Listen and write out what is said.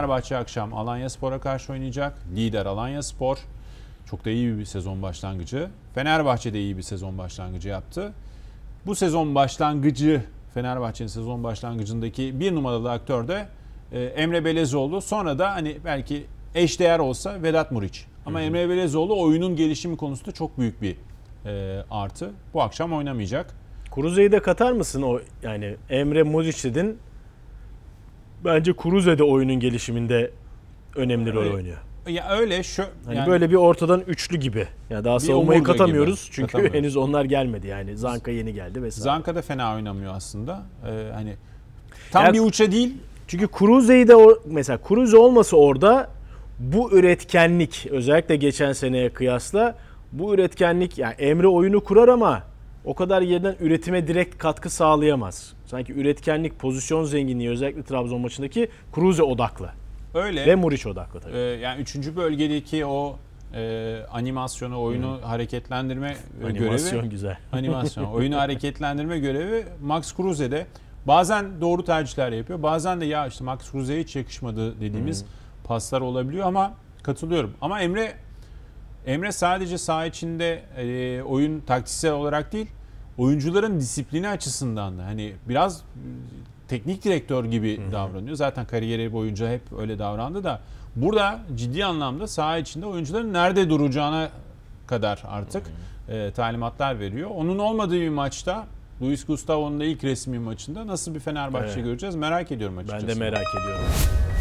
Fenerbahçe akşam Alanya Spor'a karşı oynayacak. Lider Alanya Spor. Çok da iyi bir sezon başlangıcı. Fenerbahçe de iyi bir sezon başlangıcı yaptı. Bu sezon başlangıcı Fenerbahçe'nin sezon başlangıcındaki bir numaralı aktör de e, Emre Belezoğlu. Sonra da hani belki eşdeğer olsa Vedat Muriç. Ama hı hı. Emre Belezoğlu oyunun gelişimi konusunda çok büyük bir e, artı. Bu akşam oynamayacak. Kuruze'yi de katar mısın o yani Emre Muriç dedin bence Kuruze de oyunun gelişiminde önemli rol hani oynuyor. Ya öyle şu hani yani böyle bir ortadan üçlü gibi. Ya daha savunmayı katamıyoruz gibi. çünkü Katamıyoruz. henüz onlar gelmedi yani. Zanka yeni geldi vesaire. Zanka da fena oynamıyor aslında. Ee, hani tam yani, bir uça değil. Çünkü Kuruze'yi de or- mesela Kuruze olmasa orada bu üretkenlik özellikle geçen seneye kıyasla bu üretkenlik yani Emre oyunu kurar ama o kadar yerden üretime direkt katkı sağlayamaz. Sanki üretkenlik, pozisyon zenginliği özellikle Trabzon maçındaki Cruze odaklı. Öyle. Ve Muriç odaklı tabii. Ee, yani üçüncü bölgedeki o e, animasyonu, oyunu hmm. hareketlendirme animasyon e, görevi. Animasyon güzel. Animasyon, oyunu hareketlendirme görevi Max Cruze'de. Bazen doğru tercihler yapıyor. Bazen de ya işte Max Cruze'ye hiç yakışmadı dediğimiz hmm. paslar olabiliyor ama katılıyorum. Ama Emre Emre sadece saha içinde e, oyun taktiksel olarak değil oyuncuların disiplini açısından da hani biraz teknik direktör gibi Hı-hı. davranıyor. Zaten kariyeri boyunca hep öyle davrandı da burada ciddi anlamda saha içinde oyuncuların nerede duracağına kadar artık e, talimatlar veriyor. Onun olmadığı bir maçta Luis Gustavo'nun da ilk resmi maçında nasıl bir Fenerbahçe evet. göreceğiz merak ediyorum açıkçası. Ben de merak ediyorum.